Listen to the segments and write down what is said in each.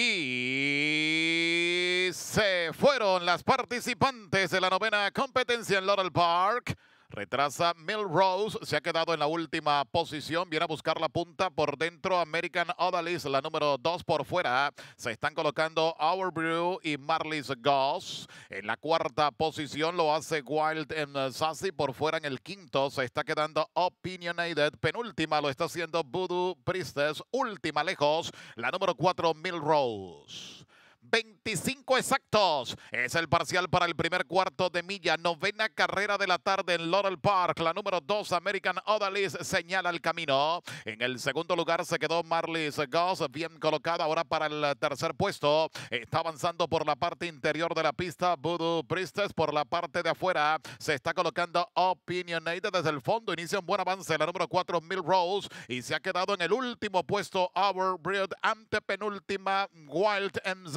Y se fueron las participantes de la novena competencia en Laurel Park. Retrasa Milrose, se ha quedado en la última posición, viene a buscar la punta por dentro American Odalis, la número 2 por fuera. Se están colocando Our Brew y Marlis Goss. En la cuarta posición lo hace Wild en Sassy, por fuera en el quinto se está quedando Opinionated. Penúltima lo está haciendo Voodoo Priestess, última lejos, la número 4 Milrose exactos. Es el parcial para el primer cuarto de milla. Novena carrera de la tarde en Laurel Park. La número 2, American Odalis, señala el camino. En el segundo lugar se quedó Marlis Goss, bien colocada ahora para el tercer puesto. Está avanzando por la parte interior de la pista. Voodoo Priestess por la parte de afuera. Se está colocando Opinionated desde el fondo. Inicia un buen avance la número 4, Mill Rose. Y se ha quedado en el último puesto, Our Breed, penúltima Wild and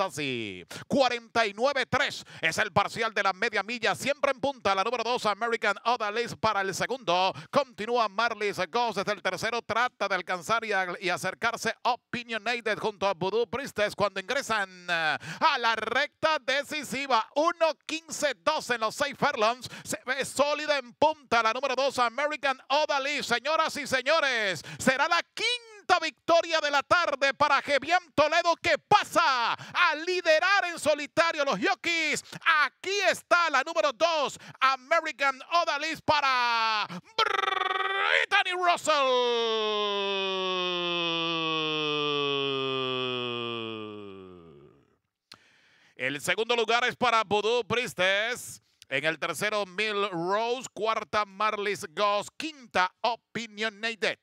Cuatro 49-3 es el parcial de la media milla. Siempre en punta la número 2, American Odalis para el segundo. Continúa Marlys Goss desde el tercero. Trata de alcanzar y, acercarse Opinionated junto a Voodoo Priestess cuando ingresan eh, a la recta decisiva. 1 15 2 en los 6 Fairlands. Se ve sólida en punta la número 2, American Odalis. Señoras y señores, será la quinta victoria de la tarde para Gebiam Toledo que pasa a liderar en solitario los Yokis. Aquí está la número 2, American Odalis para Brittany Russell. El segundo lugar es para Voodoo Priestess. En el tercero, Mil Rose. Cuarta, Marlis Goss. Quinta, Opinionated.